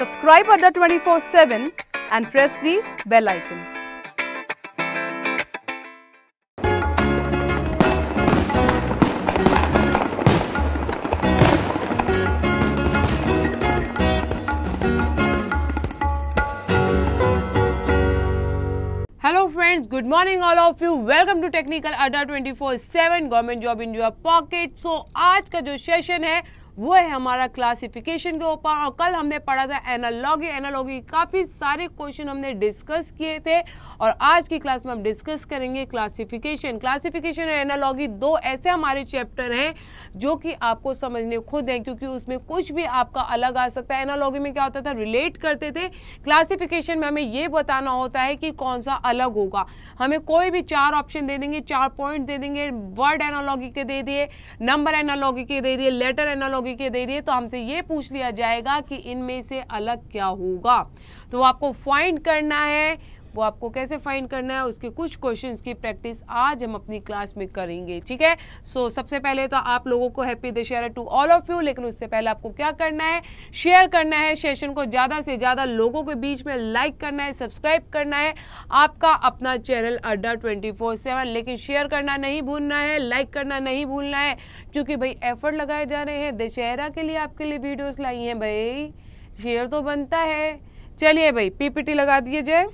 Subscribe Ada 24-7 and press the bell icon. Hello friends, good morning all of you. Welcome to Technical Adda 24/7 Government job in your pocket. So, today's का is. वो है हमारा classification के ऊपर और कल हमने पढ़ा था एनालॉगी एनालॉगी काफ़ी सारे क्वेश्चन हमने डिस्कस किए थे और आज की क्लास में हम डिस्कस करेंगे क्लासिफिकेशन क्लासिफिकेशन और एनालॉगी दो ऐसे हमारे चैप्टर हैं जो कि आपको समझने खुद हैं क्योंकि उसमें कुछ भी आपका अलग आ सकता है एनालॉगी में क्या होता था रिलेट करते थे क्लासीफिकेशन में हमें ये बताना होता है कि कौन सा अलग होगा हमें कोई भी चार ऑप्शन दे देंगे चार पॉइंट दे देंगे वर्ड एनालॉगी के दे दिए नंबर एनालॉगी के दे दिए लेटर एनालॉगी होगी के दे दिए तो हमसे ये पूछ लिया जाएगा कि इनमें से अलग क्या होगा तो आपको फाइंड करना है वो आपको कैसे फाइंड करना है उसके कुछ क्वेश्चन की प्रैक्टिस आज हम अपनी क्लास में करेंगे ठीक है सो so, सबसे पहले तो आप लोगों को happy Dussehra to all of you लेकिन उससे पहले आपको क्या करना है शेयर करना है सेशन को ज़्यादा से ज़्यादा लोगों के बीच में लाइक करना है सब्सक्राइब करना है आपका अपना चैनल अड्डा ट्वेंटी लेकिन शेयर करना नहीं भूलना है लाइक करना नहीं भूलना है क्योंकि भाई एफर्ट लगाए जा रहे हैं दशहरा के लिए आपके लिए वीडियोज लाई हैं भाई शेयर तो बनता है चलिए भाई पीपीटी लगा दिए जाए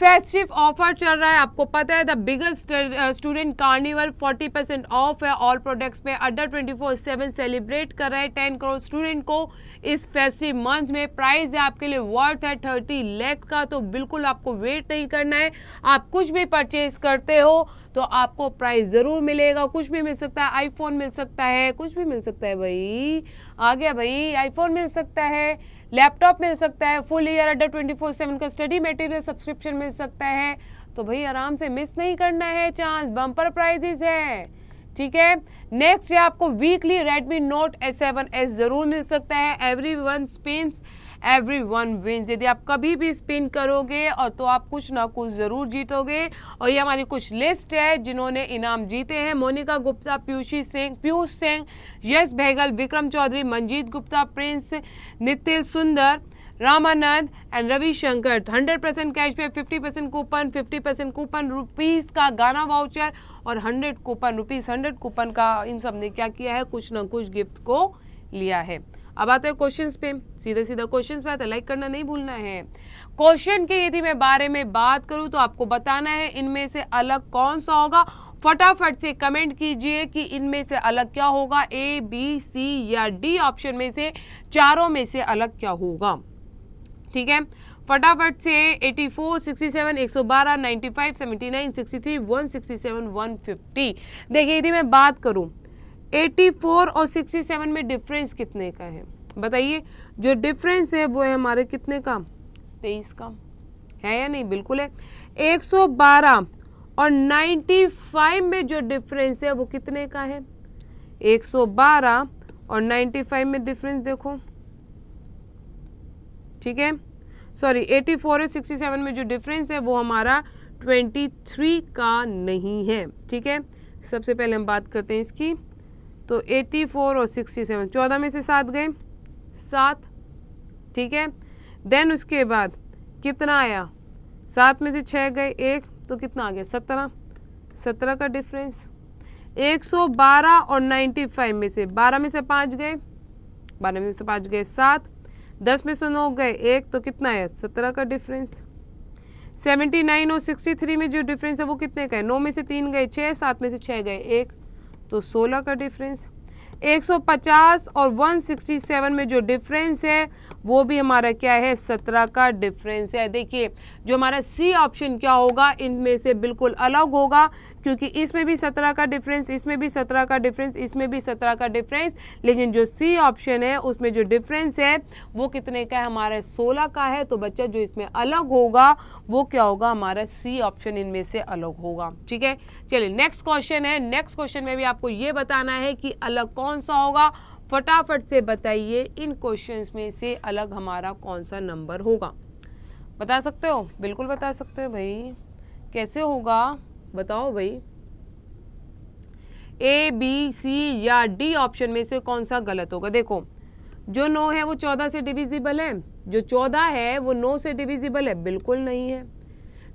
फेस्टिव ऑफर चल रहा है आपको पता है the biggest student carnival 40 percent off है ऑल प्रोडक्ट्स पे अड्डा 24 सेवन सेलिब्रेट कर रहे हैं 10 करोड़ स्टूडेंट को इस फेस्टिव मंथ में प्राइस है आपके लिए वर्थ है 30 लैख का तो बिल्कुल आपको वेट नहीं करना है आप कुछ भी परचेज करते हो तो आपको प्राइस ज़रूर मिलेगा कुछ भी मिल सकता है आईफोन मिल सकता है कुछ भी मिल सकता है भाई आ गया भाई आईफोन मिल सकता है लैपटॉप मिल सकता है full year Adda twenty four seven का स्टडी मटेरियल सब्सक्रिप्शन मिल सकता है तो भाई आराम से मिस नहीं करना है चांस बम्पर प्राइजेस है ठीक है नेक्स्ट ये आपको weekly Redmi note S seven S जरूर मिल सकता है every one spins every one wins यदि आप कभी भी स्पिन करोगे और तो आप कुछ ना कुछ ज़रूर जीतोगे और ये हमारी कुछ लिस्ट है जिन्होंने इनाम जीते हैं Monica Gupta Piyushi Singh Piyush Singh Yash Bhaigal Vikram Chaudhary Manjeet Gupta Prince Nitil Sundar Ramanand and Ravishankar hundred percent cash पे fifty percent coupon fifty percent coupon rupees का गाना वाउचर और hundred coupon rupees hundred coupon का इन सब ने क्या किया है कुछ ना कुछ गिफ्ट को लिया है अब आते हैं क्वेश्चंस पे सीधे सीधा क्वेश्चंस पे आते हैं लाइक करना नहीं भूलना है क्वेश्चन के यदि मैं बारे में बात करूं तो आपको बताना है इनमें से अलग कौन सा होगा फटाफट से कमेंट कीजिए कि इनमें से अलग क्या होगा ए बी सी या डी ऑप्शन में से चारों में से अलग क्या होगा ठीक है फटाफट से 84, 67, 112, 95, 79, 63, 167, 150 देखिए यदि मैं बात करूं 84 और 67 में डिफरेंस कितने का है बताइए जो डिफरेंस है वो है हमारे कितने का तेईस का है या नहीं बिल्कुल है 112 और 95 में जो डिफरेंस है वो कितने का है 112 और 95 में डिफरेंस देखो ठीक है सॉरी 84 और 67 में जो डिफरेंस है वो हमारा 23 का नहीं है ठीक है सबसे पहले हम बात करते हैं इसकी तो 84 और 67 चौदह में से सात गए सात ठीक है देन उसके बाद कितना आया सात में से छः गए एक तो कितना आ गया सत्रह सत्रह का डिफरेंस 112 और 95 में से 12 में से पाँच गए 12 में से पाँच गए सात 10 में से नौ गए एक तो कितना है सत्रह का डिफरेंस 79 और 63 में जो डिफरेंस है वो कितने का है नौ में से तीन गए छः सात में से छः गए एक तो 16 का डिफरेंस 150 और 167 में जो डिफरेंस है वो भी हमारा क्या है सत्रह का डिफरेंस है देखिए जो हमारा सी ऑप्शन क्या होगा इनमें से बिल्कुल अलग होगा क्योंकि इसमें भी सत्रह का डिफरेंस इसमें भी सत्रह का डिफरेंस इसमें भी सत्रह का डिफरेंस लेकिन जो सी ऑप्शन है उसमें जो डिफरेंस है वो कितने का है हमारा सोलह का है तो बच्चा जो इसमें अलग होगा वो क्या होगा हमारा सी ऑप्शन इनमें से अलग होगा ठीक है चलिए नेक्स्ट क्वेश्चन है नेक्स्ट क्वेश्चन में भी आपको ये बताना है कि अलग कौन सा होगा फटाफट से बताइए इन क्वेश्चंस में से अलग हमारा कौन सा नंबर होगा बता सकते हो बिल्कुल बता सकते हो भाई कैसे होगा बताओ भाई ए बी सी या डी ऑप्शन में से कौन सा गलत होगा देखो जो नौ है वो चौदह से डिविजिबल है जो चौदह है वो नौ से डिविजिबल है बिल्कुल नहीं है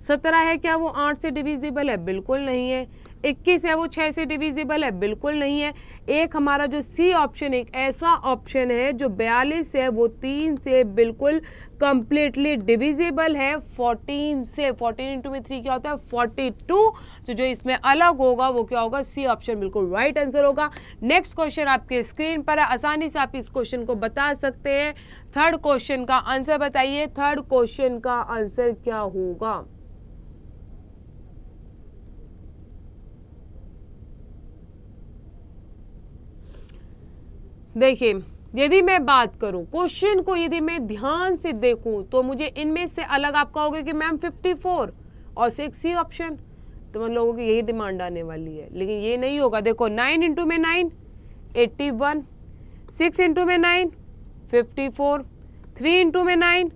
सत्रह है क्या वो आठ से डिविजिबल है बिल्कुल नहीं है इक्कीस है वो छः से डिविजिबल है बिल्कुल नहीं है एक हमारा जो सी ऑप्शन एक ऐसा ऑप्शन है जो बयालीस है वो तीन से बिल्कुल कम्प्लीटली डिविजिबल है फोर्टीन से फोर्टीन इंटू में थ्री क्या होता है फोर्टी टू तो जो इसमें अलग होगा वो क्या होगा सी ऑप्शन बिल्कुल राइट आंसर होगा नेक्स्ट क्वेश्चन आपके स्क्रीन पर है आसानी से आप इस क्वेश्चन को बता सकते हैं थर्ड क्वेश्चन का आंसर बताइए थर्ड क्वेश्चन का आंसर क्या होगा देखिए यदि मैं बात करूं क्वेश्चन को यदि मैं ध्यान से देखूं तो मुझे इनमें से अलग आप कहोगे कि मैम 54 और सिक्स ही ऑप्शन तो मैं लोगों की यही डिमांड आने वाली है लेकिन ये नहीं होगा देखो नाइन इंटू में nine eighty one six into में nine fifty four three into में नाइन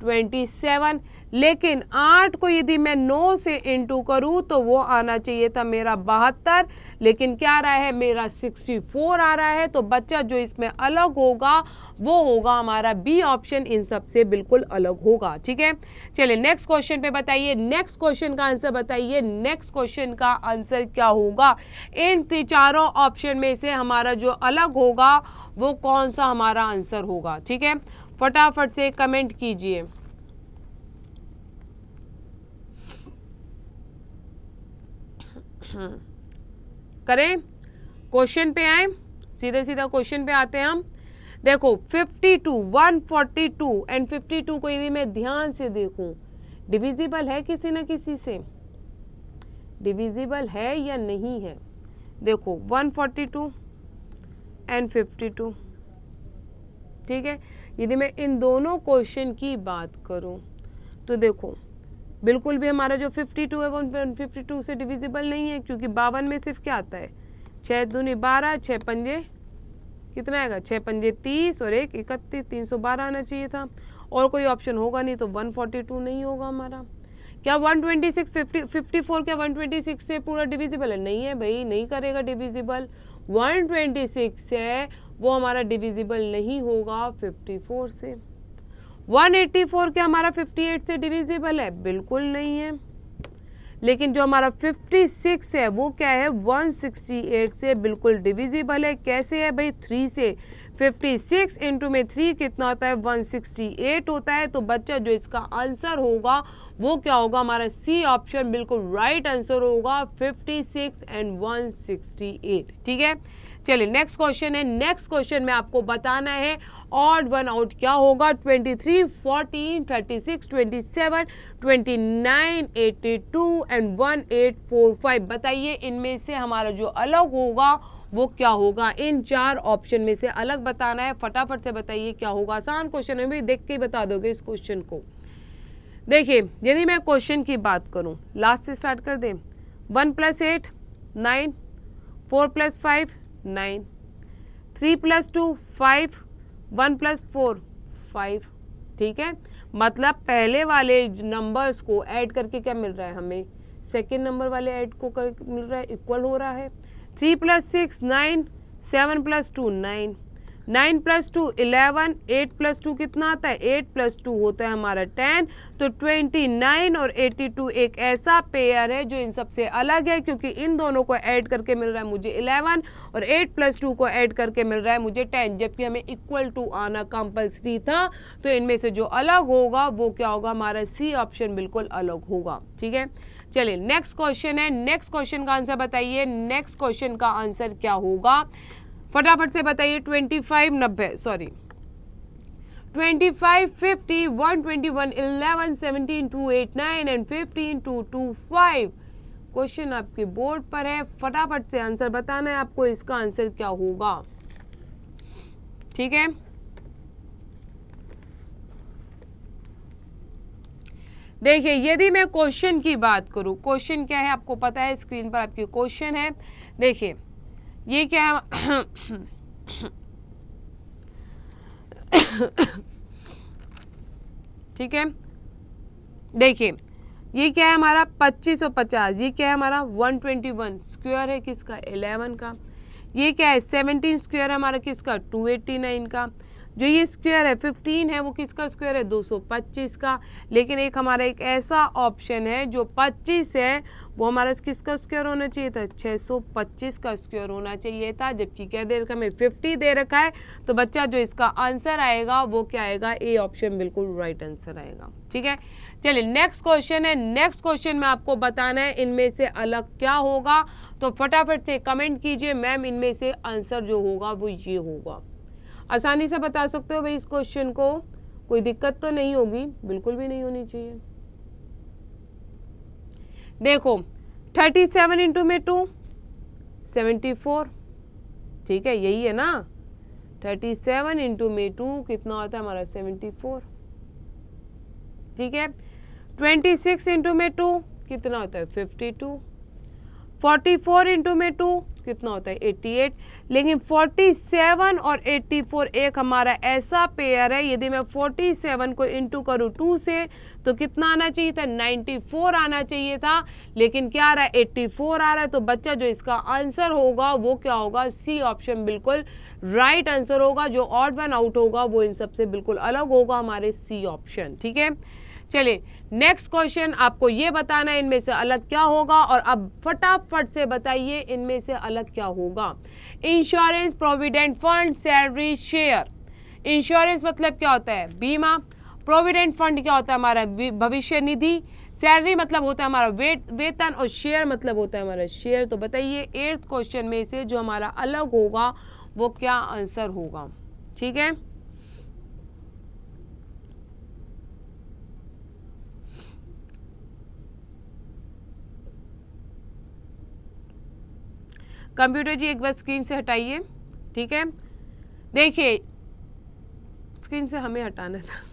ट्वेंटी सेवन लेकिन आठ को यदि मैं नौ से इंटू करूँ तो वो आना चाहिए था मेरा बहत्तर लेकिन क्या आ रहा है मेरा सिक्सटी फोर आ रहा है तो बच्चा जो इसमें अलग होगा वो होगा हमारा बी ऑप्शन इन सब से बिल्कुल अलग होगा ठीक है चलिए नेक्स्ट क्वेश्चन पे बताइए नेक्स्ट क्वेश्चन का आंसर बताइए नेक्स्ट क्वेश्चन का आंसर क्या होगा इन चारों ऑप्शन में से हमारा जो अलग होगा वो कौन सा हमारा आंसर होगा ठीक है फटाफट से कमेंट कीजिए हम्म। करें क्वेश्चन पे आए सीधे सीधा क्वेश्चन पे आते हैं हम देखो 52, 142 एंड 52 को यदि मैं ध्यान से देखूं डिविजिबल है किसी ना किसी से डिविजिबल है या नहीं है देखो 142 एंड 52 ठीक है यदि मैं इन दोनों क्वेश्चन की बात करूं तो देखो बिल्कुल भी हमारा जो 52 है वो टू से डिविजिबल नहीं है क्योंकि बावन में सिर्फ क्या आता है छः दूनी बारह छः पंजे कितना आएगा छः पंजे तीस और एक इकतीस तीन सौ बारह आना चाहिए था और कोई ऑप्शन होगा नहीं तो वन फोर्टी टू नहीं होगा हमारा क्या one twenty six fifty fifty four क्या वन ट्वेंटी सिक्स से पूरा डिविजिबल है नहीं है भाई नहीं करेगा डिविजिबल वन ट्वेंटी सिक्स है वो हमारा डिविजिबल नहीं होगा फिफ्टी फोर से 184 क्या हमारा 58 से डिविजिबल है बिल्कुल नहीं है लेकिन जो हमारा 56 है वो क्या है 168 से बिल्कुल डिविजिबल है कैसे है भाई थ्री से 56 सिक्स इंटू में थ्री कितना होता है 168 होता है तो बच्चा जो इसका आंसर होगा वो क्या होगा हमारा सी ऑप्शन बिल्कुल राइट आंसर होगा 56 एंड 168 ठीक है चलिए नेक्स्ट क्वेश्चन है नेक्स्ट क्वेश्चन में आपको बताना है ऑड वन आउट क्या होगा 23, 14, 36, 27, 29, 82 and one eight four five बताइए इनमें से हमारा जो अलग होगा वो क्या होगा इन चार ऑप्शन में से अलग बताना है फटाफट से बताइए क्या होगा आसान क्वेश्चन है भी देख के बता दोगे इस क्वेश्चन को देखिए यदि मैं क्वेश्चन की बात करूं लास्ट से स्टार्ट कर दें one plus eight nine four plus five nine three plus two five one plus four five ठीक है मतलब पहले वाले नंबर्स को ऐड करके क्या मिल रहा है हमें सेकेंड नंबर वाले ऐड को कर मिल रहा है इक्वल हो रहा है three plus six nine seven plus two nine nine plus two eleven eight plus two कितना आता है एट प्लस टू होता है हमारा टेन तो ट्वेंटी नाइन और एटी टू एक ऐसा पेयर है जो इन सबसे अलग है क्योंकि इन दोनों को ऐड करके मिल रहा है मुझे इलेवन और एट प्लस टू को ऐड करके मिल रहा है मुझे टेन जबकि हमें इक्वल टू आना कंपल्सरी था तो इनमें से जो अलग होगा वो क्या होगा हमारा सी ऑप्शन बिल्कुल अलग होगा ठीक है चलिए नेक्स्ट क्वेश्चन है नेक्स्ट क्वेश्चन का आंसर बताइए नेक्स्ट क्वेश्चन का आंसर क्या होगा फटाफट से बताइए ट्वेंटी फाइव नब्बे sorry twenty five fifty one twenty one eleven seventeen two eight nine and fifteen two two five question आपके बोर्ड पर है फटाफट से आंसर बताना है आपको इसका आंसर क्या होगा ठीक है देखिए यदि मैं क्वेश्चन की बात करूं क्वेश्चन क्या है आपको पता है स्क्रीन पर आपके क्वेश्चन है देखिए ये क्या है ठीक है देखिए ये क्या है हमारा 2550 ये क्या है हमारा 121 स्क्वायर है किसका 11 का ये क्या है 17 स्क्वायर हमारा किसका 289 का जो ये स्क्वायर है 15 है वो किसका स्क्वायर है 225 का लेकिन एक हमारा एक ऐसा ऑप्शन है जो 25 है वो हमारा किसका स्क्वायर होना चाहिए था 625 का स्क्वायर होना चाहिए था जबकि क्या दे रखा हमें 50 दे रखा है तो बच्चा जो इसका आंसर आएगा वो क्या आएगा ए ऑप्शन बिल्कुल राइट आंसर आएगा ठीक है चलिए नेक्स्ट क्वेश्चन है नेक्स्ट क्वेश्चन में आपको बताना है इनमें से अलग क्या होगा तो फटाफट से कमेंट कीजिए मैम इनमें से आंसर जो होगा वो ये होगा आसानी से बता सकते हो भाई इस क्वेश्चन को कोई दिक्कत तो नहीं होगी बिल्कुल भी नहीं होनी चाहिए देखो थर्टी सेवन इंटू में टू सेवेंटी फोर ठीक है यही है ना थर्टी सेवन इंटू में टू कितना होता है हमारा 74 ठीक है ट्वेंटी सिक्स इंटू में टू कितना होता है fifty two forty four into में टू कितना होता है एट्टी एट लेकिन फोर्टी सेवन और एट्टी फोर एक हमारा ऐसा पेयर है यदि मैं फोर्टी सेवन को इंटू करूँ टू से तो कितना आना चाहिए था 94 आना चाहिए था लेकिन क्या आ रहा है 84 आ रहा है तो बच्चा जो इसका आंसर होगा वो क्या होगा सी ऑप्शन बिल्कुल राइट right आंसर होगा जो ऑड वन आउट होगा वो इन सबसे बिल्कुल अलग होगा हमारे सी ऑप्शन ठीक है चलिए नेक्स्ट क्वेश्चन आपको ये बताना है इनमें से अलग क्या होगा और अब फटाफट से बताइए इनमें से अलग क्या होगा insurance provident fund salary share insurance मतलब क्या होता है बीमा प्रोविडेंट फंड क्या होता है हमारा भविष्य निधि सैलरी मतलब होता है हमारा वेट वेतन और शेयर मतलब होता है हमारा शेयर तो बताइए एट्थ क्वेश्चन में से जो हमारा अलग होगा वो क्या आंसर होगा ठीक है कंप्यूटर जी एक बार स्क्रीन से हटाइए ठीक है देखिए स्क्रीन से हमें हटाना था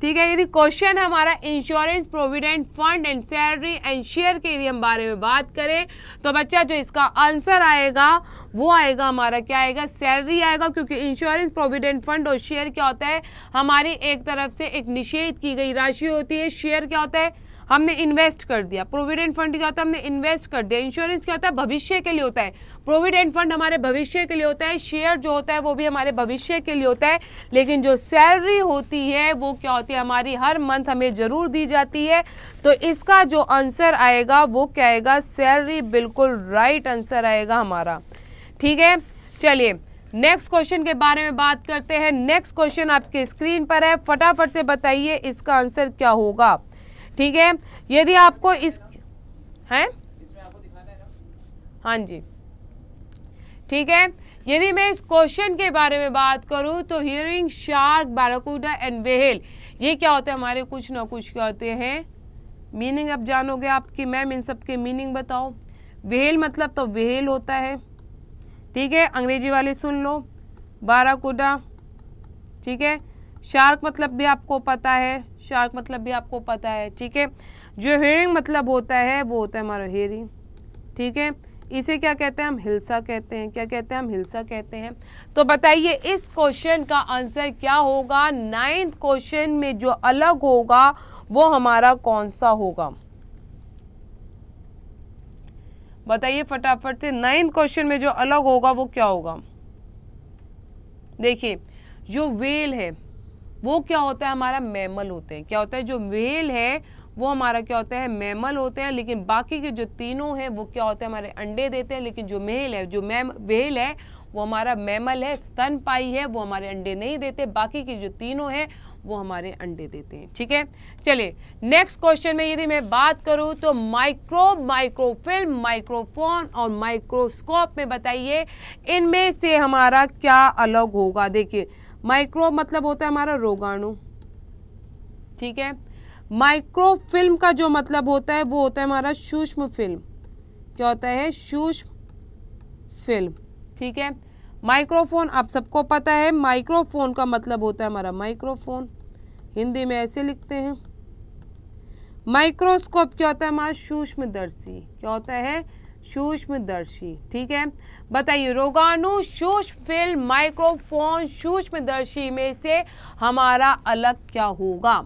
ठीक है यदि क्वेश्चन हमारा insurance provident fund and salary and share के यदि हम बारे में बात करें तो बच्चा जो इसका आंसर आएगा वो आएगा हमारा क्या आएगा सैलरी आएगा क्योंकि इंश्योरेंस प्रोविडेंट फंड और शेयर क्या होता है हमारी एक तरफ से एक निषेध की गई राशि होती है शेयर क्या होता है हमने इन्वेस्ट कर दिया प्रोविडेंट फंड क्या होता है हमने इन्वेस्ट कर दिया इंश्योरेंस क्या होता है भविष्य के लिए होता है प्रोविडेंट फंड हमारे भविष्य के लिए होता है शेयर जो होता है वो भी हमारे भविष्य के लिए होता है लेकिन जो सैलरी होती है वो क्या होती है हमारी हर मंथ हमें ज़रूर दी जाती है तो इसका जो आंसर आएगा वो क्या आएगा सैलरी बिल्कुल राइट आंसर आएगा हमारा ठीक है चलिए नेक्स्ट क्वेश्चन के बारे में बात करते हैं नेक्स्ट क्वेश्चन आपके स्क्रीन पर है फटाफट से बताइए इसका आंसर क्या होगा ठीक है यदि आपको इस हैं हाँ जी ठीक है यदि मैं इस क्वेश्चन के बारे में बात करूं तो herring shark barracuda and whale ये क्या होते हैं हमारे कुछ ना कुछ क्या होते हैं मीनिंग अब जानोगे आपकी मैम इन सब के मीनिंग बताओ वेहेल मतलब तो वेहल होता है ठीक है अंग्रेजी वाले सुन लो बाराकूडा ठीक है शार्क मतलब भी आपको पता है शार्क मतलब भी आपको पता है ठीक है जो हेरिंग मतलब होता है वो होता है हमारा हेरिंग ठीक है इसे क्या कहते हैं हम हिलसा कहते हैं क्या कहते हैं हम हिलसा कहते हैं तो बताइए इस क्वेश्चन का आंसर क्या होगा नाइन्थ क्वेश्चन में जो अलग होगा वो हमारा कौन सा होगा बताइए फटाफट से नाइन्थ क्वेश्चन में जो अलग होगा वो क्या होगा देखिए जो वेल है वो क्या होता है हमारा मैमल होते हैं क्या होता है जो मेल है वो हमारा क्या होता है मैमल होते हैं लेकिन बाकी के जो तीनों हैं वो क्या होते हैं हमारे अंडे देते हैं लेकिन जो मेल है जो मैम वेल है वो हमारा मैमल है स्तनपाई है वो हमारे अंडे नहीं देते बाकी के जो तीनों हैं वो हमारे अंडे देते हैं ठीक है चलिए नेक्स्ट क्वेश्चन में यदि मैं बात करूँ तो माइक्रोब माइक्रोफिल्म माइक्रोफोन और माइक्रोस्कोप में बताइए इनमें से हमारा क्या अलग होगा देखिए माइक्रोब मतलब होता है हमारा रोगाणु ठीक है माइक्रोफिल्म का जो मतलब होता है वो होता है हमारा सूक्ष्म फिल्म क्या होता है सूक्ष्म फिल्म ठीक है माइक्रोफोन आप सबको पता है माइक्रोफोन का मतलब होता है हमारा माइक्रोफोन हिंदी में ऐसे लिखते हैं माइक्रोस्कोप क्या होता है हमारा सूक्ष्मदर्शी क्या होता है सूक्ष्मदर्शी ठीक है बताइए रोगाणु सूक्ष्म फिल्म माइक्रोफोन सूक्ष्मदर्शी में से हमारा अलग क्या होगा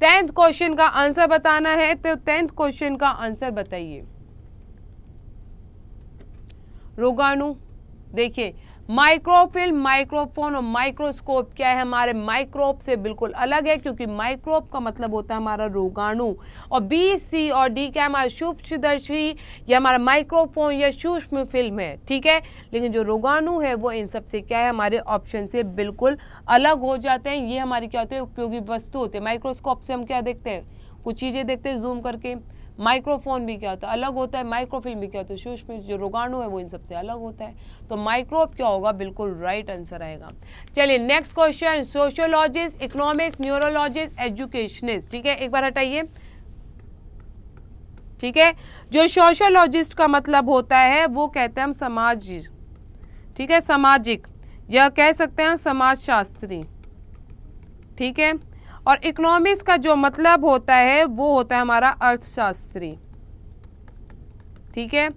टेंथ क्वेश्चन का आंसर बताना है तो टेंथ क्वेश्चन का आंसर बताइए रोगाणु देखिए माइक्रोफिल्म माइक्रोफोन और माइक्रोस्कोप क्या है हमारे माइक्रोब से बिल्कुल अलग है क्योंकि माइक्रोब का मतलब होता है हमारा रोगाणु और बी सी और डी क्या है हमारा सूक्ष्मदर्शी या हमारा माइक्रोफोन या सूक्ष्म फिल्म है ठीक है लेकिन जो रोगाणु है वो इन सब से क्या है हमारे ऑप्शन से बिल्कुल अलग हो जाते हैं ये हमारे क्या होते हैं उपयोगी वस्तु होते हैं माइक्रोस्कोप से हम क्या देखते हैं कुछ चीज़ें देखते हैं जूम करके माइक्रोफोन भी क्या होता है अलग होता है माइक्रोफिल्म भी क्या होता है सूक्ष्म जो रोगाणु है वो इन सबसे अलग होता है तो माइक्रोब क्या होगा बिल्कुल राइट आंसर आएगा चलिए next question sociologist economic neurologist educationist ठीक है एक बार हटाइए ठीक है जो सोशोलॉजिस्ट का मतलब होता है वो कहते हैं हम समाज ठीक है सामाजिक यह कह सकते हैं समाज शास्त्री ठीक है और इकोनॉमिक्स का जो मतलब होता है वो होता है हमारा अर्थशास्त्री ठीक है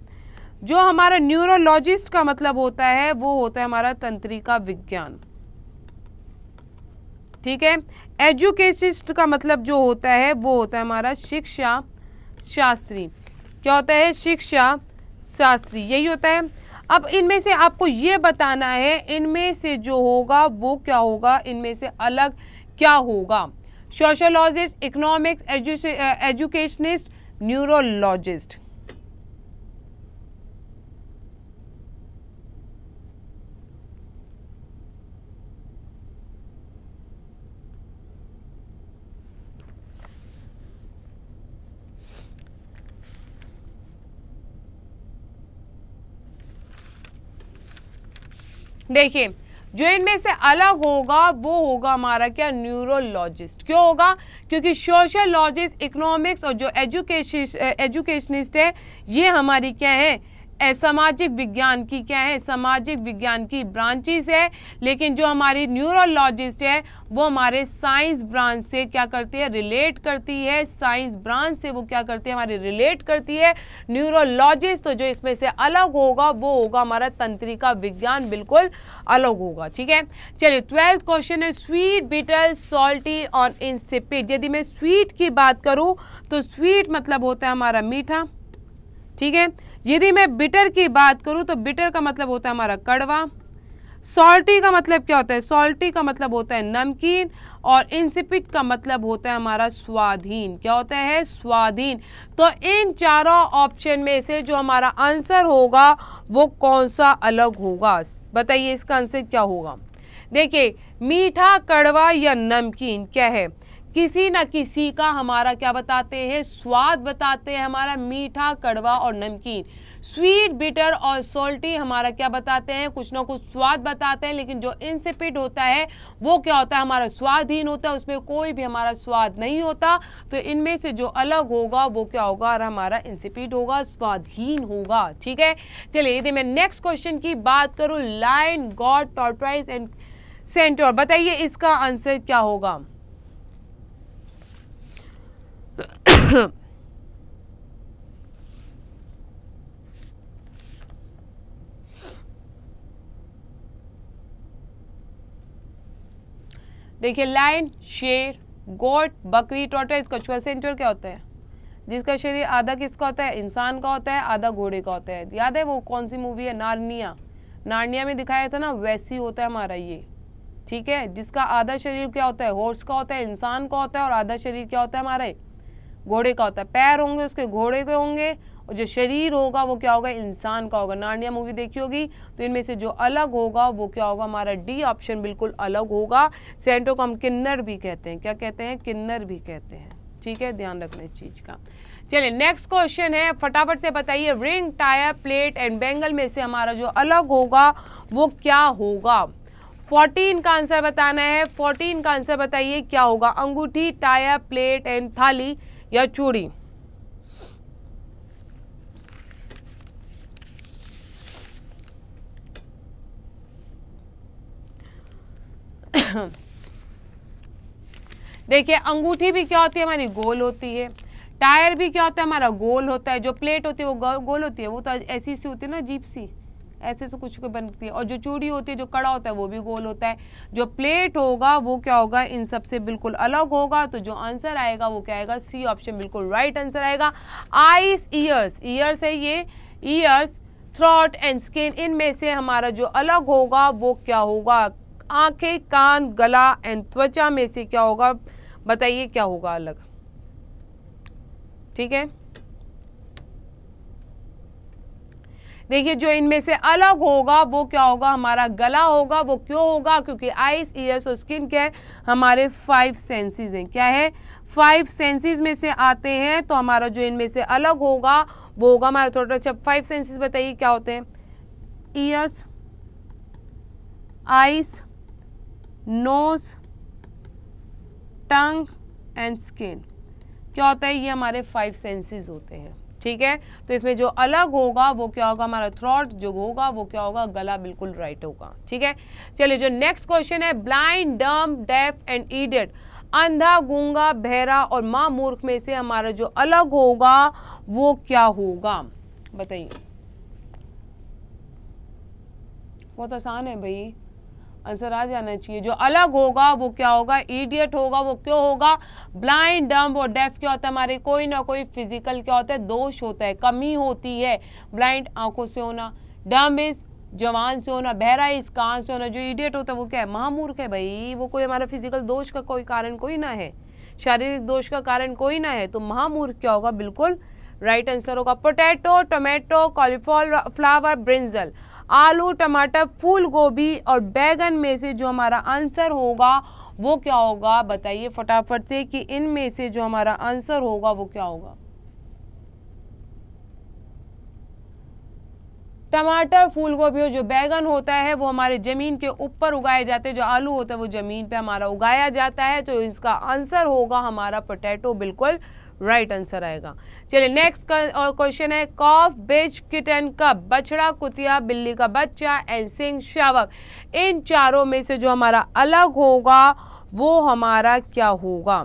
जो हमारा न्यूरोलॉजिस्ट का मतलब होता है वो होता है हमारा तंत्रिका विज्ञान ठीक है एजुकेशिस्ट का मतलब जो होता है वो होता है हमारा शिक्षा शास्त्री क्या होता है शिक्षा शास्त्री यही होता है अब इनमें से आपको ये बताना है इनमें से जो होगा वो क्या होगा इनमें से अलग क्या होगा सोशोलॉजिस्ट इकोनॉमिक्स एजुकेशनिस्ट न्यूरोलॉजिस्ट देखिए जो इनमें से अलग होगा वो होगा हमारा क्या न्यूरोलॉजिस्ट क्यों होगा क्योंकि सोशलॉजिस्ट इकोनॉमिक्स और जो एजुकेश एजुकेशनिस्ट है ये हमारी क्या है सामाजिक विज्ञान की क्या है सामाजिक विज्ञान की ब्रांचेस है लेकिन जो हमारी न्यूरोलॉजिस्ट है वो हमारे साइंस ब्रांच से क्या करती है रिलेट करती है साइंस ब्रांच से वो क्या करती है हमारी रिलेट करती है न्यूरोलॉजिस्ट तो जो इसमें से अलग होगा वो होगा हमारा तंत्रिका विज्ञान बिल्कुल अलग होगा ठीक है चलिए ट्वेल्थ क्वेश्चन है स्वीट बिटर सॉल्टी और इंसिपिड यदि मैं स्वीट की बात करूँ तो स्वीट मतलब होता है हमारा मीठा ठीक है यदि मैं बिटर की बात करूँ तो बिटर का मतलब होता है हमारा कड़वा सॉल्टी का मतलब क्या होता है सॉल्टी का मतलब होता है नमकीन और इंसिपिट का मतलब होता है हमारा स्वाधीन क्या होता है स्वाधीन तो इन चारों ऑप्शन में से जो हमारा आंसर होगा वो कौन सा अलग होगा बताइए इसका आंसर क्या होगा देखिए मीठा कड़वा या नमकीन क्या है किसी न किसी का हमारा क्या बताते हैं स्वाद बताते हैं हमारा मीठा कड़वा और नमकीन स्वीट बिटर और सोल्टी हमारा क्या बताते हैं कुछ ना कुछ स्वाद बताते हैं लेकिन जो इंसिपिट होता है वो क्या होता है हमारा स्वादहीन होता है उसमें कोई भी हमारा स्वाद नहीं होता तो इनमें से जो अलग होगा वो क्या होगा और हमारा इंसिपिट होगा स्वादहीन होगा ठीक है चलिए यदि मैं नेक्स्ट क्वेश्चन की बात करूँ lion goat tortoise and centaur बताइए इसका आंसर क्या होगा देखिए लाइन शेर गोट बकरी टोटा इसका छुआ सेंटर क्या होता है जिसका शरीर आधा किसका होता है इंसान का होता है आधा घोड़े का होता है याद है वो कौन सी मूवी है नारनिया नारनिया में दिखाया था ना वैसी होता है हमारा ये ठीक है जिसका आधा शरीर क्या होता है हॉर्स का होता है इंसान का होता है और आधा शरीर क्या होता है हमारा घोड़े का होता है पैर होंगे उसके घोड़े के होंगे और जो शरीर होगा वो क्या होगा इंसान का होगा नानिया मूवी देखी होगी तो इनमें से जो अलग होगा वो क्या होगा हमारा डी ऑप्शन बिल्कुल अलग होगा सेंटो को हम किन्नर भी कहते हैं क्या कहते हैं किन्नर भी कहते हैं ठीक है ध्यान रखना इस चीज़ का चलिए नेक्स्ट क्वेश्चन है फटाफट से बताइए ring tyre plate and bangle में से हमारा जो अलग होगा वो क्या होगा फोर्टीन का आंसर बताना है फोर्टीन का आंसर बताइए क्या होगा अंगूठी टायर प्लेट एंड थाली या चूड़ी देखिए अंगूठी भी क्या होती है हमारी गोल होती है टायर भी क्या होता है हमारा गोल होता है जो प्लेट होती है वो गोल होती है वो तो ऐसी सी होती है ना जीप सी ऐसे से कुछ बनती है और जो चूड़ी होती है जो कड़ा होता है वो भी गोल होता है जो प्लेट होगा वो क्या होगा इन सब से बिल्कुल अलग होगा तो जो आंसर आएगा वो क्या आएगा सी ऑप्शन बिल्कुल राइट आंसर आएगा आइस ईयर्स ईयर्स है ये ईयर्स थ्रॉट एंड स्किन इनमें से हमारा जो अलग होगा वो क्या होगा आंखें कान गला एंड त्वचा में से क्या होगा बताइए क्या होगा अलग ठीक है देखिए जो इनमें से अलग होगा वो क्या होगा हमारा गला होगा वो क्यों होगा क्योंकि आइस ईयर्स और स्किन क्या है हमारे फाइव सेंसेस हैं क्या है फाइव सेंसेस में से आते हैं तो हमारा जो इनमें से अलग होगा वो होगा हमारा थोड़ा अच्छा फाइव सेंसेस बताइए क्या होते हैं ears eyes nose tongue and skin क्या होता है ये हमारे फाइव सेंसेस होते हैं ठीक है तो इसमें जो अलग होगा वो क्या होगा हमारा थ्रॉट जो होगा वो क्या होगा गला बिल्कुल राइट होगा ठीक है चलिए जो नेक्स्ट क्वेश्चन है blind dumb deaf and idiot अंधा गूंगा बहरा और माँ मूर्ख में से हमारा जो अलग होगा वो क्या होगा बताइए बहुत आसान है भाई आंसर आ जाना चाहिए जो अलग होगा वो क्या होगा इडियट होगा वो क्यों होगा ब्लाइंड डम्ब और डेफ क्या होता है हमारे कोई ना कोई फिजिकल क्या होता है दोष होता है कमी होती है ब्लाइंड आंखों से होना डम्ब इज जवान से होना बहरा इस कान से होना जो इडियट होता है वो क्या है महामूर्ख है भाई वो कोई हमारा फिजिकल दोष का कोई कारण कोई ना है शारीरिक दोष का कारण कोई ना है तो महामूर्ख क्या होगा बिल्कुल राइट आंसर होगा पोटैटो टोमेटो कॉलीफ्लावर ब्रिंजल आलू टमाटर फूल गोभी और बैगन में से जो हमारा आंसर होगा वो क्या होगा बताइए फटाफट से कि इनमें से जो हमारा आंसर होगा वो क्या होगा टमाटर फूल गोभी और जो बैगन होता है वो हमारे ज़मीन के ऊपर उगाए जाते हैं जो आलू होता है वो ज़मीन पे हमारा उगाया जाता है तो इसका आंसर होगा हमारा पोटैटो बिल्कुल राइट right आंसर आएगा चलिए नेक्स्ट क्वेश्चन है कॉफ बिच किटन कप बछड़ा कुतिया बिल्ली का बच्चा एंड सिंह शावक इन चारों में से जो हमारा अलग होगा वो हमारा क्या होगा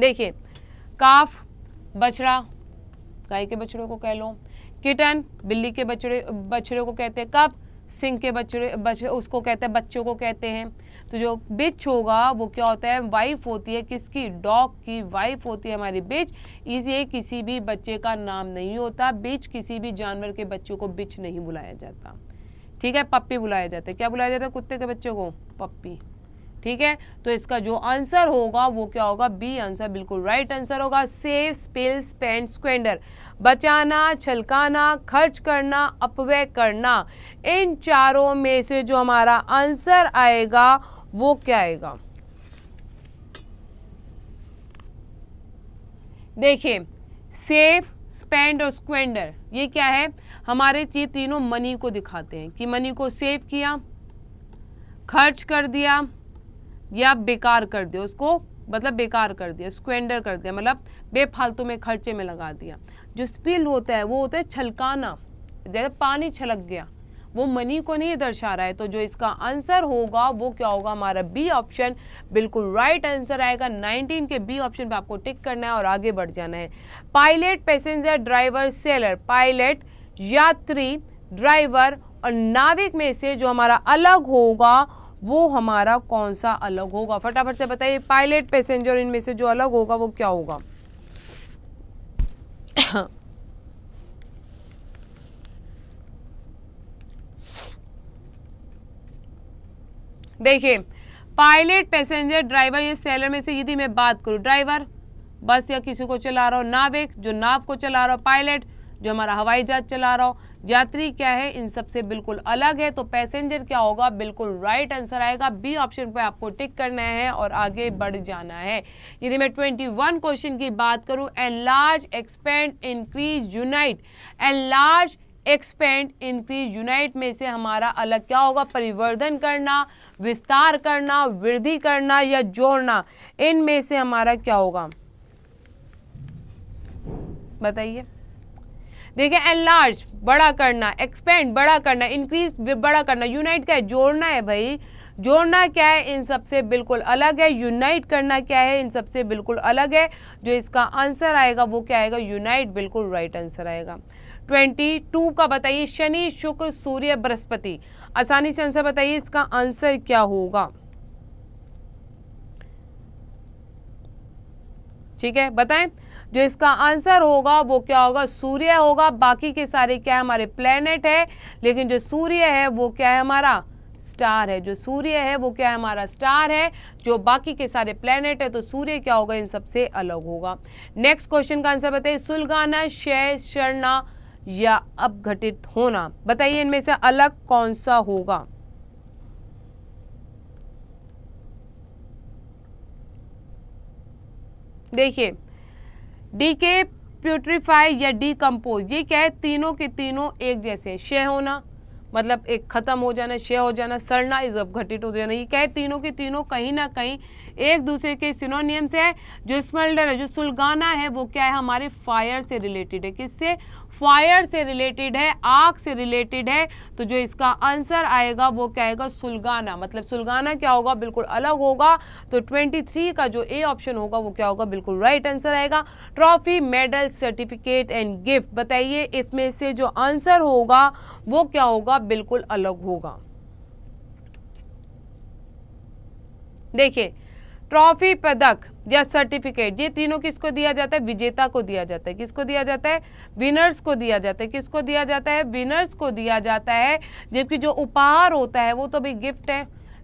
देखिए काफ बछड़ा गाय के बछड़ों को कह लो किटन बिल्ली के बछड़े बछड़े को कहते हैं कप सिंह के बच्चे बच उसको कहते हैं बच्चों को कहते हैं तो जो बिच होगा वो क्या होता है वाइफ होती है किसकी डॉग की वाइफ होती है हमारी बिच इसे किसी भी बच्चे का नाम नहीं होता बिच किसी भी जानवर के बच्चों को बिच नहीं बुलाया जाता ठीक है पप्पी बुलाया जाता है क्या बुलाया जाता है कुत्ते के बच्चों को पप्पी ठीक है तो इसका जो आंसर होगा वो क्या होगा बी आंसर बिल्कुल राइट आंसर होगा सेव स्पेल स्पेंड स्क्वेंडर बचाना छलकाना खर्च करना अपव्यय करना इन चारों में से जो हमारा आंसर आएगा वो क्या आएगा देखिए सेव स्पेंड और स्क्वेंडर ये क्या है हमारे ये तीनों मनी को दिखाते हैं कि मनी को सेव किया खर्च कर दिया या बेकार कर दिया उसको मतलब बेकार कर दिया स्क्वेंडर कर दिया मतलब बेफालतू में खर्चे में लगा दिया जो स्पिल होता है वो होता है छलकाना जैसे पानी छलक गया वो मनी को नहीं दर्शा रहा है तो जो इसका आंसर होगा वो क्या होगा हमारा बी ऑप्शन बिल्कुल राइट आंसर आएगा 19 के बी ऑप्शन पे आपको टिक करना है और आगे बढ़ जाना है pilot passenger driver sailor pilot यात्री ड्राइवर और नाविक में से जो हमारा अलग होगा वो हमारा कौन सा अलग होगा फटाफट से बताइए पायलट पैसेंजर इनमें से जो अलग होगा वो क्या होगा देखिए पायलट पैसेंजर ड्राइवर ये सेलर में से यदि मैं बात करूं ड्राइवर बस या किसी को चला रहा हो नाविक जो नाव को चला रहा हो पायलट जो हमारा हवाई जहाज चला रहा हो यात्री क्या है इन सबसे बिल्कुल अलग है तो पैसेंजर क्या होगा बिल्कुल राइट आंसर आएगा बी ऑप्शन पर आपको टिक करना है और आगे बढ़ जाना है यदि मैं ट्वेंटी वन क्वेश्चन की बात करूं enlarge expand increase unite enlarge expand increase unite में से हमारा अलग क्या होगा परिवर्धन करना विस्तार करना वृद्धि करना या जोड़ना इनमें से हमारा क्या होगा बताइए देखिए एनलार्ज बड़ा करना एक्सपेंड बड़ा करना इंक्रीज बड़ा करना यूनाइट क्या है जोड़ना है भाई जोड़ना क्या है इन सबसे बिल्कुल अलग है यूनाइट करना क्या है इन सबसे बिल्कुल अलग है जो इसका आंसर आएगा वो क्या आएगा यूनाइट बिल्कुल राइट आंसर आएगा ट्वेंटी टू का बताइए शनि शुक्र सूर्य बृहस्पति आसानी से आंसर बताइए इसका आंसर क्या होगा ठीक है बताएं जो इसका आंसर होगा वो क्या होगा सूर्य होगा बाकी के सारे क्या है हमारे प्लेनेट है लेकिन जो सूर्य है वो क्या है हमारा स्टार है जो सूर्य है वो क्या है हमारा स्टार है जो बाकी के सारे प्लेनेट है तो सूर्य क्या होगा इन सबसे अलग होगा नेक्स्ट क्वेश्चन का आंसर बताइए सुलगाना शय शरणा या अपघटित होना बताइए इनमें से अलग कौन सा होगा देखिए डी के प्यूट्रीफाई या डीकम्पोज ये क्या है तीनों के तीनों एक जैसे शे होना मतलब एक ख़त्म हो जाना शे हो जाना सड़ना इज अपघटित हो जाना ये क्या है तीनों के तीनों कहीं ना कहीं एक दूसरे के से है जो स्मेल्डर है जो सुलगाना है वो क्या है हमारे फायर से रिलेटेड है किससे फायर से रिलेटेड है आग से रिलेटेड है तो जो इसका आंसर आएगा वो क्या आएगा सुलगाना मतलब सुलगाना क्या होगा बिल्कुल अलग होगा तो 23 का जो ए ऑप्शन होगा वो क्या होगा बिल्कुल राइट आंसर आएगा trophy medal certificate and gift बताइए इसमें से जो आंसर होगा वो क्या होगा बिल्कुल अलग होगा देखिए ट्रॉफी पदक या सर्टिफिकेट ये तीनों किसको दिया जाता है विजेता को दिया जाता है किसको दिया जाता है विनर्स को दिया जाता है किसको दिया जाता है विनर्स को दिया जाता है जबकि जो उपहार होता है वो तो भी गिफ्ट है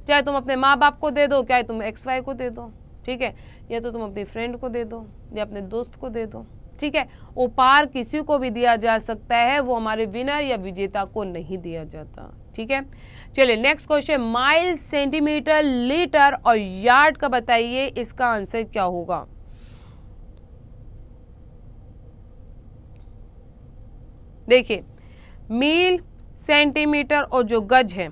चाहे तुम अपने माँ बाप को दे दो चाहे तुम एक्स वाई को दे दो ठीक है या तो तुम अपने फ्रेंड को दे दो या अपने दोस्त को दे दो ठीक है उपहार किसी को भी दिया जा सकता है वो हमारे विनर या विजेता को नहीं दिया जाता ठीक है चलिए next question mile centimetre litre और यार्ड का बताइए इसका आंसर क्या होगा देखिए मील सेंटीमीटर और जो गज है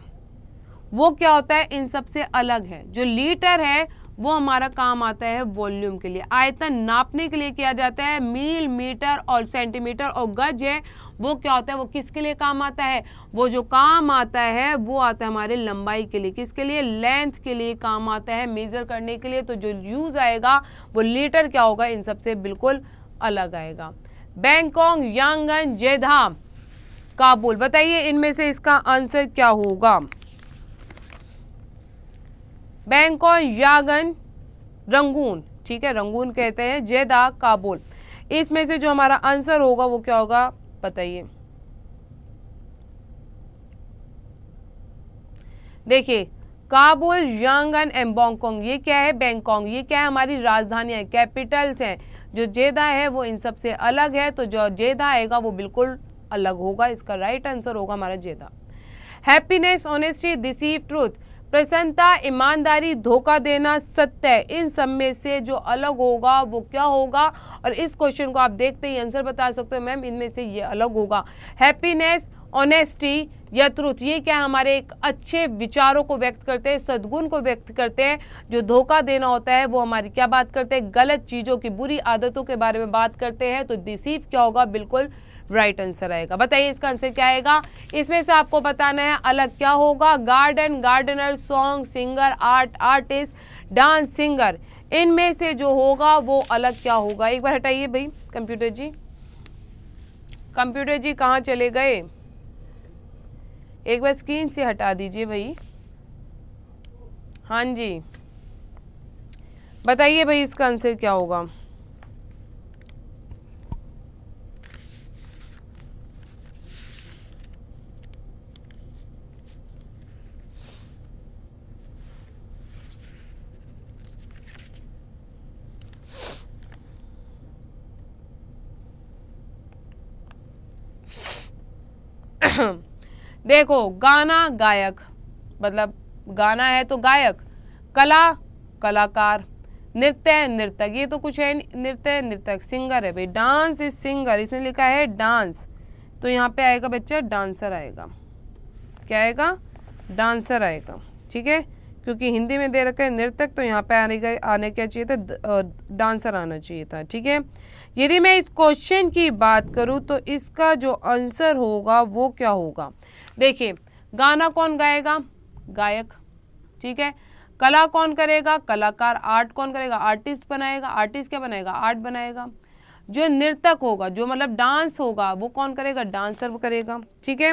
वो क्या होता है इन सब से अलग है जो लीटर है वो हमारा काम आता है वॉल्यूम के लिए आयतन नापने के लिए किया जाता है मील मीटर और सेंटीमीटर और गज है वो क्या होता है वो किसके लिए काम आता है वो जो काम आता है वो आता है हमारे लंबाई के लिए किसके लिए लेंथ के लिए काम आता है मेज़र करने के लिए तो जो यूज़ आएगा वो लीटर क्या होगा इन सबसे बिल्कुल अलग आएगा बैंकॉन्ग यांगन जेधा काबुल बताइए इनमें से इसका आंसर क्या होगा बैंकॉन्ग यागन रंगून ठीक है रंगून कहते हैं जेदा काबुल इसमें से जो हमारा आंसर होगा वो क्या होगा बताइए देखिए काबुल यांगन एंड बॉन्गकॉन्ग ये क्या है बैंकॉन्ग ये क्या है हमारी राजधानी है, कैपिटल्स हैं जो जेदा है वो इन सब से अलग है तो जो जेदा आएगा वो बिल्कुल अलग होगा इसका राइट आंसर होगा हमारा जेदा हैप्पीनेस ऑनेस्टी डिसीव ट्रूथ प्रसन्नता ईमानदारी धोखा देना सत्य इन सब में से जो अलग होगा वो क्या होगा और इस क्वेश्चन को आप देखते ही आंसर बता सकते हो मैम इनमें से ये अलग होगा हैप्पीनेस ऑनेस्टी या ये क्या हमारे एक अच्छे विचारों को व्यक्त करते हैं सद्गुण को व्यक्त करते हैं जो धोखा देना होता है वो हमारी क्या बात करते हैं गलत चीज़ों की बुरी आदतों के बारे में बात करते हैं तो डिसीव क्या होगा बिल्कुल राइट आंसर आएगा बताइए इसका आंसर क्या आएगा इसमें से आपको बताना है अलग क्या होगा garden gardener song singer art artist dance singer इनमें से जो होगा वो अलग क्या होगा एक बार हटाइए भाई कंप्यूटर जी कंप्यूटर जी कहाँ चले गए एक बार स्क्रीन से हटा दीजिए भाई हाँ जी बताइए भाई इसका आंसर क्या होगा देखो गाना गायक मतलब गाना है तो गायक कला कलाकार नृत्य नृतक ये तो कुछ है नृत्य नृतक सिंगर है भाई डांस इज सिंगर इसने लिखा है डांस तो यहाँ पे आएगा बच्चा डांसर आएगा क्या आएगा डांसर आएगा ठीक है क्योंकि हिंदी में दे रखा है नृतक तो यहाँ पे आने का आने क्या चाहिए था डांसर आना चाहिए था ठीक है यदि मैं इस क्वेश्चन की बात करूँ तो इसका जो आंसर होगा वो क्या होगा देखिए गाना कौन गाएगा गायक ठीक है कला कौन करेगा कलाकार आर्ट कौन करेगा आर्टिस्ट बनाएगा आर्टिस्ट क्या बनाएगा आर्ट बनाएगा जो नृतक होगा जो मतलब डांस होगा वो कौन करेगा डांसर करेगा ठीक है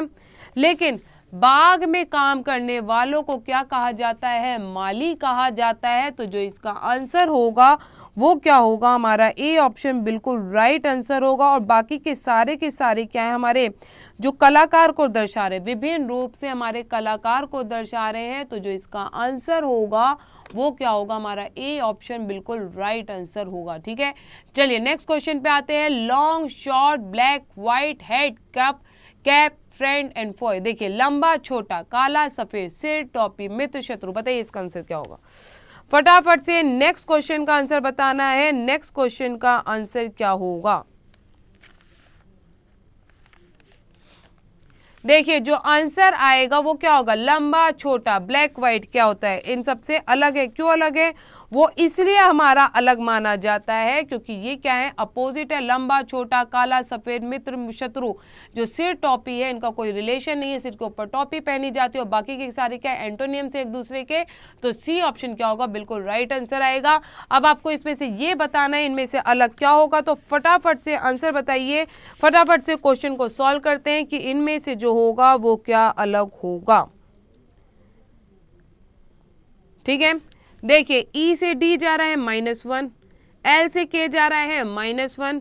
लेकिन बाग में काम करने वालों को क्या कहा जाता है माली कहा जाता है तो जो इसका आंसर होगा वो क्या होगा हमारा ए ऑप्शन बिल्कुल राइट आंसर होगा और बाकी के सारे के सारे क्या है हमारे जो कलाकार को दर्शा रहे विभिन्न रूप से हमारे कलाकार को दर्शा रहे हैं तो जो इसका आंसर होगा वो क्या होगा हमारा ए ऑप्शन बिल्कुल राइट आंसर होगा ठीक है चलिए नेक्स्ट क्वेश्चन पे आते हैं long short black white head cup cap friend and foe देखिए लंबा छोटा काला सफेद सिर टॉपी मित्र शत्रु बताइए इसका आंसर क्या होगा फटाफट से नेक्स्ट क्वेश्चन का आंसर बताना है नेक्स्ट क्वेश्चन का आंसर क्या होगा देखिए जो आंसर आएगा वो क्या होगा लंबा छोटा ब्लैक व्हाइट क्या होता है इन सबसे अलग है क्यों अलग है वो इसलिए हमारा अलग माना जाता है क्योंकि ये क्या है अपोजिट है लंबा छोटा काला सफ़ेद मित्र शत्रु जो सिर टॉपी है इनका कोई रिलेशन नहीं है सिर के ऊपर टॉपी पहनी जाती है और बाकी के सारे क्या एंटोनियम से एक दूसरे के तो सी ऑप्शन क्या होगा बिल्कुल राइट आंसर आएगा अब आपको इसमें से ये बताना है इनमें से अलग क्या होगा तो फटाफट से आंसर बताइए फटाफट से क्वेश्चन को सॉल्व करते हैं कि इनमें से जो होगा वो क्या अलग होगा ठीक है देखिए ई e से डी जा रहा है माइनस वन एल से के जा रहा है माइनस वन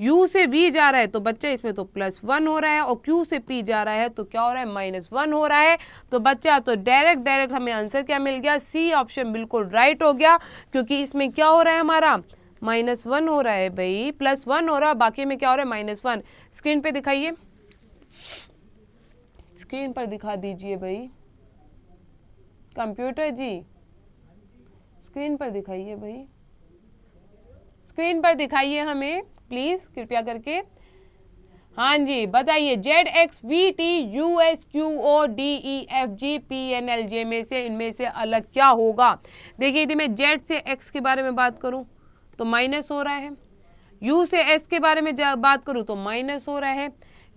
यू से वी जा रहा है तो बच्चे इसमें तो प्लस वन हो रहा है और क्यू से पी जा रहा है तो क्या हो रहा है माइनस वन हो रहा है तो बच्चा तो डायरेक्ट डायरेक्ट हमें आंसर क्या मिल गया सी ऑप्शन बिल्कुल राइट हो गया क्योंकि इसमें क्या हो रहा है हमारा माइनस वन हो रहा है भाई प्लस वन हो रहा है बाकी में क्या हो रहा है माइनस वन स्क्रीन पे दिखाइए स्क्रीन पर दिखा दीजिए भाई कंप्यूटर जी स्क्रीन पर दिखाइए भाई स्क्रीन पर दिखाइए हमें प्लीज़ कृपया करके हाँ जी बताइए Z X V T U S Q O D E F G P N L J में से इनमें से अलग क्या होगा देखिए यदि मैं जेड से एक्स के बारे में बात करूं तो माइनस हो रहा है यू से एस के बारे में बात करूं तो माइनस हो रहा है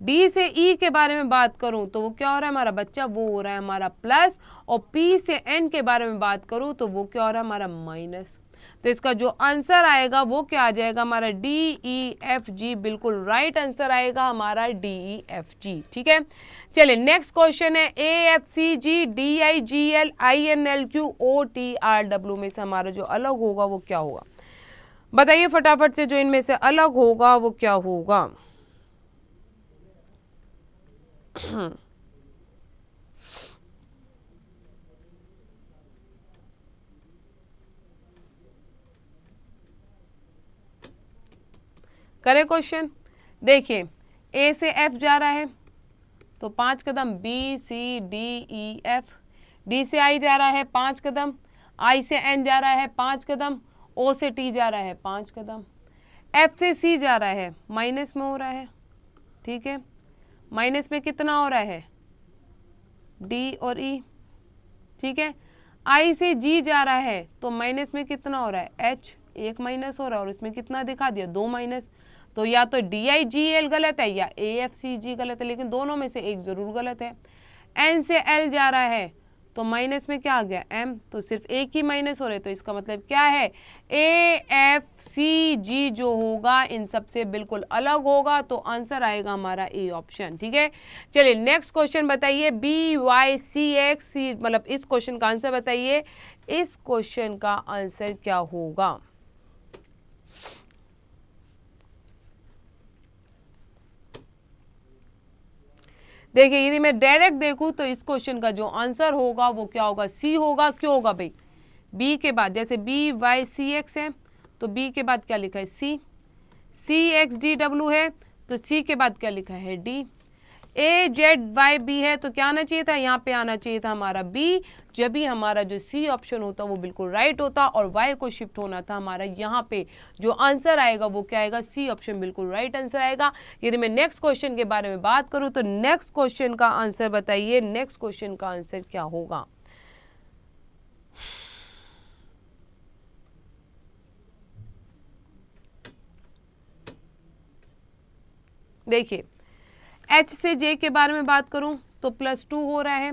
डी से ई e के बारे में बात करूं तो वो क्या हो रहा है हमारा बच्चा वो हो रहा है हमारा प्लस और पी से एन के बारे में बात करूं तो वो क्या हो रहा है हमारा माइनस तो इसका जो आंसर आएगा वो क्या आ जाएगा हमारा डी ई एफ जी बिल्कुल राइट आंसर आएगा हमारा डी ई एफ जी ठीक है चलिए नेक्स्ट क्वेश्चन है A F C G D I G L I N L Q O T R W में से हमारा जो अलग होगा वो क्या होगा बताइए फटाफट से जो इनमें से अलग होगा वो क्या होगा करें क्वेश्चन देखिए ए से एफ जा रहा है तो पांच कदम B C D E F D से आई जा रहा है पांच कदम आई से एन जा रहा है पांच कदम ओ से टी जा रहा है पांच कदम एफ से सी जा रहा है माइनस में हो रहा है ठीक है माइनस में कितना हो रहा है डी और ई e, ठीक है आई से जी जा रहा है तो माइनस में कितना हो रहा है एच एक माइनस हो रहा है और इसमें कितना दिखा दिया दो माइनस तो या तो डी आई जी एल गलत है या ए एफ सी जी गलत है लेकिन दोनों में से एक ज़रूर गलत है एन से एल जा रहा है तो माइनस में क्या आ गया एम तो सिर्फ एक ही माइनस हो रहे तो इसका मतलब क्या है ए एफ सी जी जो होगा इन सब से बिल्कुल अलग होगा तो आंसर आएगा हमारा ए ऑप्शन ठीक है चलिए नेक्स्ट क्वेश्चन बताइए B Y C X C मतलब इस क्वेश्चन का आंसर बताइए इस क्वेश्चन का आंसर क्या होगा देखिए यदि मैं डायरेक्ट देखूँ तो इस क्वेश्चन का जो आंसर होगा वो क्या होगा सी होगा क्यों होगा भाई बी के बाद जैसे बी वाई सी एक्स है तो बी के बाद क्या लिखा है C C X D W है तो सी के बाद क्या लिखा है D A Z Y B है तो क्या आना चाहिए था यहाँ पे आना चाहिए था हमारा बी जब भी हमारा जो सी ऑप्शन होता वो बिल्कुल राइट होता और वाई को शिफ्ट होना था हमारा यहाँ पे जो आंसर आएगा वो क्या आएगा सी ऑप्शन बिल्कुल राइट आंसर आएगा यदि मैं नेक्स्ट क्वेश्चन के बारे में बात करूँ तो नेक्स्ट क्वेश्चन का आंसर बताइए नेक्स्ट क्वेश्चन का आंसर क्या होगा देखिए एच से जे के बारे में बात करूँ तो प्लस टू हो रहा है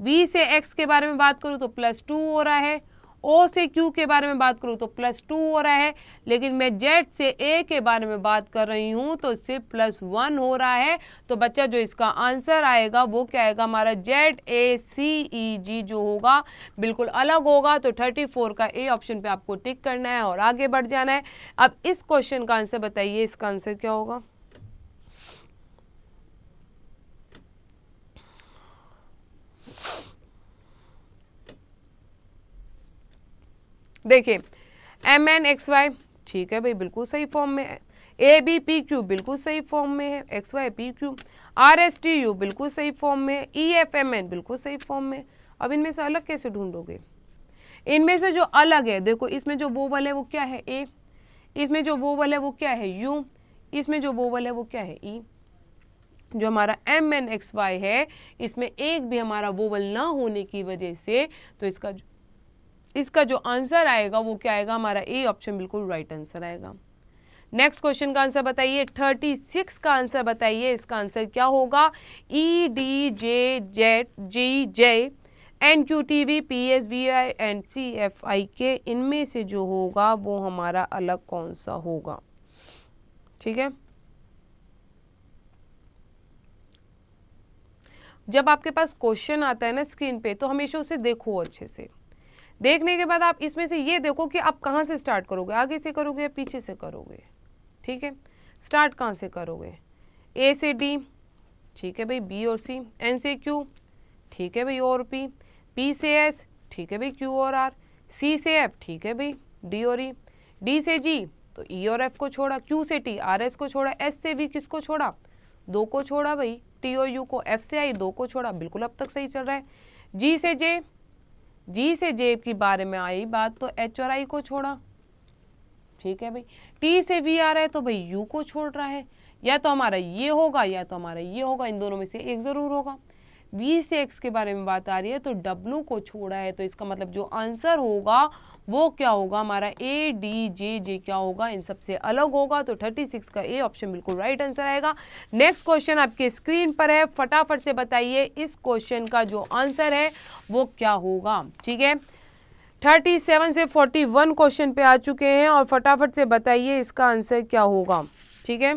वी से एक्स के बारे में बात करूँ तो प्लस टू हो रहा है ओ से क्यू के बारे में बात करूँ तो प्लस टू हो रहा है लेकिन मैं जेड से ए के बारे में बात कर रही हूँ तो इससे प्लस वन हो रहा है तो बच्चा जो इसका आंसर आएगा वो क्या आएगा हमारा जेड ए सी ई जी जो होगा बिल्कुल अलग होगा तो थर्टी फोर का ए ऑप्शन पे आपको टिक करना है और आगे बढ़ जाना है अब इस क्वेश्चन का आंसर बताइए इसका आंसर क्या होगा देखिए एम एन एक्स वाई ठीक है भाई बिल्कुल सही फॉर्म में है ए बी पी क्यू बिल्कुल सही फॉर्म में है X Y P Q R S T U बिल्कुल सही फॉर्म में है ई एफ एम एन बिल्कुल सही फॉर्म में अब इनमें से अलग कैसे ढूंढोगे इनमें से जो अलग है देखो इसमें जो वो है वो क्या है ए इसमें जो वो है वो क्या है यू इसमें जो वो है वो क्या है ई e। जो हमारा एम एन एक्स वाई है इसमें एक भी हमारा वोवल ना होने की वजह से तो इसका इसका जो आंसर आएगा वो क्या आएगा हमारा ए ऑप्शन बिल्कुल राइट आंसर आएगा नेक्स्ट क्वेश्चन का आंसर बताइए थर्टी सिक्स का आंसर बताइए इसका आंसर क्या होगा E D J Z G J N Q T V P S V I and C F I K इनमें से जो होगा वो हमारा अलग कौन सा होगा ठीक है जब आपके पास क्वेश्चन आता है ना स्क्रीन पे तो हमेशा उसे देखो अच्छे से देखने के बाद आप इसमें से ये देखो कि आप कहाँ से स्टार्ट करोगे आगे से करोगे या पीछे से करोगे ठीक है स्टार्ट कहाँ से करोगे ए से डी ठीक है भाई बी और सी एन से क्यू ठीक है भाई और पी पी से एस ठीक है भाई क्यू और आर सी से एफ ठीक है भाई डी और ई e, डी से जी तो ई e और एफ को छोड़ा क्यू से टी आर एस को छोड़ा एस से वी किसको छोड़ा दो को छोड़ा भाई टी और यू को एफ से आई दो को छोड़ा बिल्कुल अब तक सही चल रहा है जी से जे जी से जेब के बारे में आई बात तो एच और आई को छोड़ा ठीक है भाई टी से वी आ रहा है तो भाई यू को छोड़ रहा है या तो हमारा ये होगा या तो हमारा ये होगा इन दोनों में से एक ज़रूर होगा वी से एक्स के बारे में बात आ रही है तो डब्लू को छोड़ा है तो इसका मतलब जो आंसर होगा वो क्या होगा हमारा ए डी जे जे क्या होगा इन सबसे अलग होगा तो 36 का ए ऑप्शन बिल्कुल राइट आंसर आएगा नेक्स्ट क्वेश्चन आपके स्क्रीन पर है फटाफट से बताइए इस क्वेश्चन का जो आंसर है वो क्या होगा ठीक है 37 से 41 क्वेश्चन पे आ चुके हैं और फटाफट से बताइए इसका आंसर क्या होगा ठीक है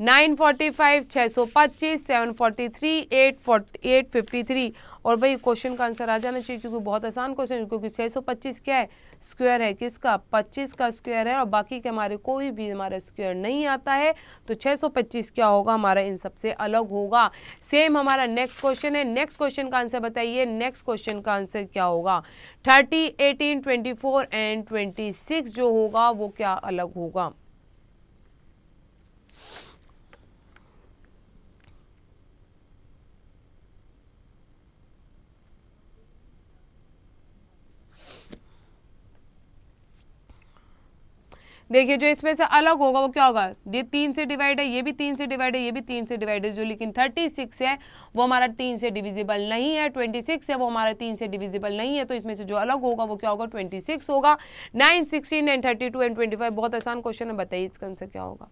नाइन फोर्टी फाइव छः सौ पच्चीस seven forty three eight forty eight fifty three और भाई क्वेश्चन का आंसर आ जाना चाहिए क्योंकि बहुत आसान क्वेश्चन है क्योंकि छः सौ पच्चीस क्या है स्क्वायर है किसका पच्चीस का स्क्वायर है और बाकी के हमारे कोई भी हमारा स्क्वायर नहीं आता है तो छः सौ पच्चीस क्या होगा हमारा इन सबसे अलग होगा सेम हमारा नेक्स्ट क्वेश्चन है नेक्स्ट क्वेश्चन का आंसर बताइए नेक्स्ट क्वेश्चन का आंसर क्या होगा thirty eighteen twenty four and twenty six जो होगा वो क्या अलग होगा देखिए जो इसमें से अलग होगा वो क्या होगा ये तीन से डिवाइड है ये भी तीन से डिवाइड है ये भी तीन से डिवाइड है जो लेकिन थर्टी सिक्स है वो हमारा तीन से डिविजिबल नहीं है ट्वेंटी सिक्स है वो हमारा तीन से डिविजिबल नहीं है तो इसमें से जो अलग होगा वो क्या होगा ट्वेंटी सिक्स होगा nine sixteen and thirty two and twenty five बहुत आसान क्वेश्चन है बताइए इसका आंसर क्या होगा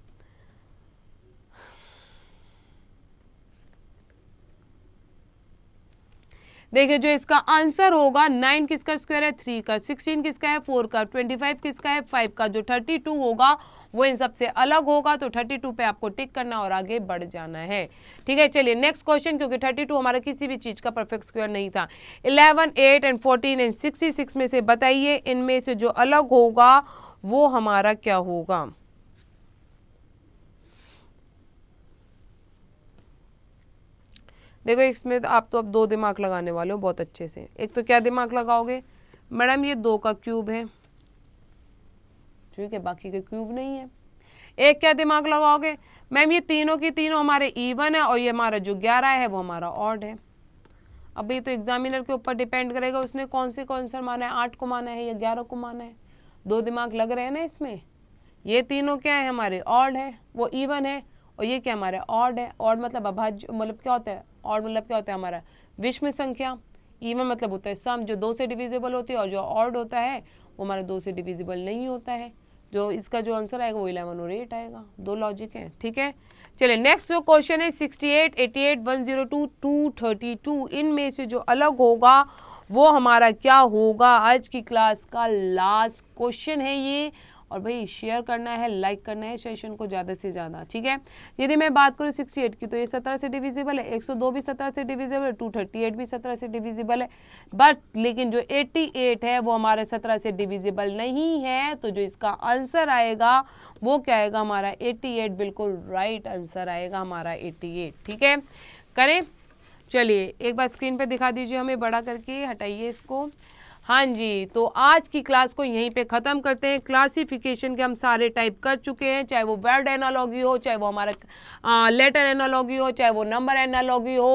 देखिए जो इसका आंसर होगा नाइन किसका स्क्वायर है थ्री का सिक्सटीन किसका है फोर का ट्वेंटी फाइव किसका है फाइव का जो थर्टी टू होगा वो इन सबसे अलग होगा तो थर्टी टू पे आपको टिक करना और आगे बढ़ जाना है ठीक है चलिए नेक्स्ट क्वेश्चन क्योंकि थर्टी टू हमारा किसी भी चीज़ का परफेक्ट स्क्वायर नहीं था eleven eight and fourteen and sixty six में से बताइए इनमें से जो अलग होगा वो हमारा क्या होगा देखो इसमें आप तो अब दो दिमाग लगाने वाले हो बहुत अच्छे से एक तो क्या दिमाग लगाओगे मैडम ये दो का क्यूब है ठीक है बाकी के क्यूब नहीं है एक क्या दिमाग लगाओगे मैम ये तीनों की तीनों हमारे ईवन है और ये हमारा जो ग्यारह है वो हमारा ऑड है अब ये तो एग्जामिनर के ऊपर डिपेंड करेगा उसने कौन से कौन सा माना है आठ को माना है या ग्यारह को माना है दो दिमाग लग रहे हैं ना इसमें ये तीनों क्या है हमारे ऑड है वो ईवन है और ये क्या हमारे ऑड है ऑड मतलब अभाज्य मतलब क्या होता है और मतलब क्या होता है हमारा विषम संख्या ईवन e मतलब होता है सम जो दो से डिविजिबल होती है और जो ऑर्ड होता है वो हमारा दो से डिविजिबल नहीं होता है जो इसका जो आंसर आएगा वो इलेवन और एट आएगा दो लॉजिक है ठीक है चलिए नेक्स्ट जो क्वेश्चन है sixty eight eighty eight one zero two two thirty two इनमें से जो अलग होगा वो हमारा क्या होगा आज की क्लास का लास्ट क्वेश्चन है ये और भाई शेयर करना है लाइक करना है सेशन को ज़्यादा से ज़्यादा ठीक है यदि मैं बात करूँ सिक्सटी एट की तो ये सत्रह से डिविजिबल है एक सौ दो भी सत्रह से डिविजिबल है टू थर्टी एट भी सत्रह से डिविजिबल है बट लेकिन जो एट्टी एट है वो हमारे सत्रह से डिविजिबल नहीं है तो जो इसका आंसर आएगा वो क्या आएगा हमारा एट्टी एट बिल्कुल राइट आंसर आएगा हमारा एट्टी एट ठीक है करें चलिए एक बार स्क्रीन पर दिखा दीजिए हमें बड़ा करके हटाइए इसको हाँ जी तो आज की क्लास को यहीं पे ख़त्म करते हैं क्लासिफिकेशन के हम सारे टाइप कर चुके हैं चाहे वो वर्ड एनालॉगी हो चाहे वो हमारा लेटर एनालॉगी हो चाहे वो नंबर एनालॉगी हो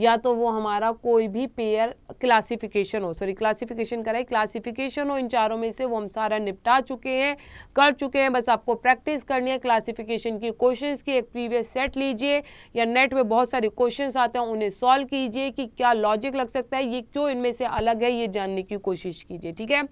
या तो वो हमारा कोई भी पेयर क्लासिफिकेशन हो सॉरी क्लासिफिकेशन कराए क्लासिफिकेशन हो इन चारों में से वो हम सारा निपटा चुके हैं कर चुके हैं बस आपको प्रैक्टिस करनी है क्लासिफिकेशन की क्वेश्चन की एक प्रीवियस सेट लीजिए या नेट में बहुत सारे क्वेश्चन आते हैं उन्हें सॉल्व कीजिए कि क्या लॉजिक लग सकता है ये क्यों इनमें से अलग है ये जानने की कोशिश कीजिए ठीक है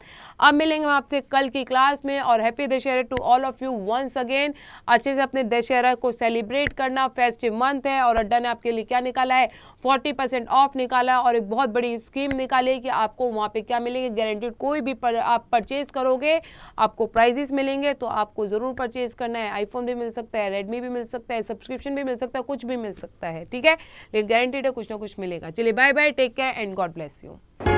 अब मिलेंगे हम आपसे कल की क्लास में और happy Dussehra to all of you once again अच्छे से अपने दशहरा को सेलिब्रेट करना फेस्टिव मंथ है और अड्डा ने आपके लिए क्या निकाला है फॉर 40 परसेंट ऑफ निकाला और एक बहुत बड़ी स्कीम निकाली कि आपको वहाँ पे क्या मिलेंगे गारंटेड कोई भी पर, आप परचेज करोगे आपको प्राइजेस मिलेंगे तो आपको ज़रूर परचेज करना है आईफोन भी मिल सकता है रेडमी भी मिल सकता है सब्सक्रिप्शन भी मिल सकता है कुछ भी मिल सकता है ठीक है लेकिन गारंटेड है कुछ ना कुछ मिलेगा चलिए bye bye take care and God bless you